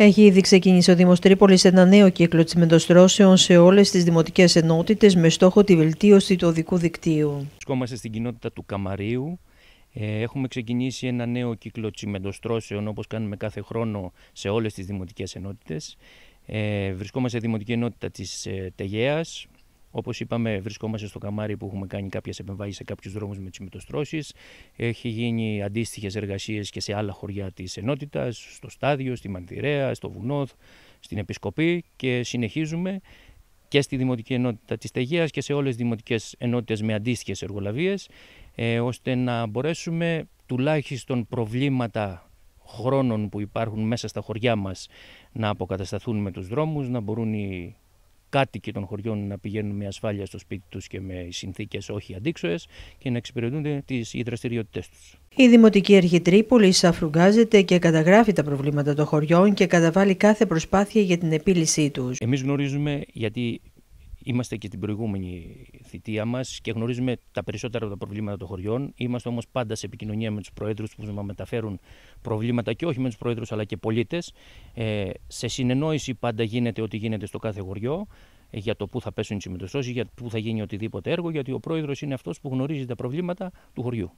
Έχει ήδη ξεκινήσει ο Δήμος Τρίπολης ένα νέο κύκλο τσιμεντοστρώσεων σε όλες τις δημοτικές ενότητες με στόχο τη βελτίωση του οδικού δικτύου. Βρισκόμαστε στην κοινότητα του Καμαρίου. Ε, έχουμε ξεκινήσει ένα νέο κύκλο τσιμεντοστρώσεων όπως κάνουμε κάθε χρόνο σε όλες τις δημοτικές ενότητες. Ε, βρισκόμαστε στη δημοτική ενότητα της ε, Τεγέας, Όπως είπαμε, βρισκόμαστε στο καμάρι που έχουμε κάνει κάποιες επεμβάσεις σε κάποιους δρόμους με τις μετοστρώσει. Έχει γίνει αντίστοιχες εργασίες και σε άλλα χωριά της ενότητας, στο στάδιο, στη Μαντιρέα, στο βουνό, στην Επισκοπή και συνεχίζουμε και στη Δημοτική Ενότητα της Τεγίας και σε όλες τις δημοτικές ενότητες με αντίστοιχες εργολαβίες, ε, ώστε να μπορέσουμε τουλάχιστον προβλήματα χρόνων που υπάρχουν μέσα στα χωριά μας να αποκατασταθούν με τους δρόμους, να μπορούν οι κάτοικοι των χωριών να πηγαίνουν με ασφάλεια στο σπίτι τους και με συνθήκες όχι αντίξωες και να εξυπηρετούνται τις, δραστηριότητες τους. Η Δημοτική Αρχή Τρίπολης αφρουγκάζεται και καταγράφει τα προβλήματα των χωριών και καταβάλει κάθε προσπάθεια για την επίλυσή τους. Εμείς γνωρίζουμε γιατί Είμαστε και την προηγούμενη θητεία μας και γνωρίζουμε τα περισσότερα από τα προβλήματα των χωριών. Είμαστε όμως πάντα σε επικοινωνία με τους προέδρους που μα μεταφέρουν προβλήματα και όχι με τους προέδρους αλλά και πολίτες. Ε, σε συνεννόηση πάντα γίνεται ό,τι γίνεται στο κάθε χωριό ε, για το πού θα πέσουν οι συμμετοχές, για πού θα γίνει οτιδήποτε έργο, γιατί ο πρόεδρος είναι αυτός που γνωρίζει τα προβλήματα του χωριού.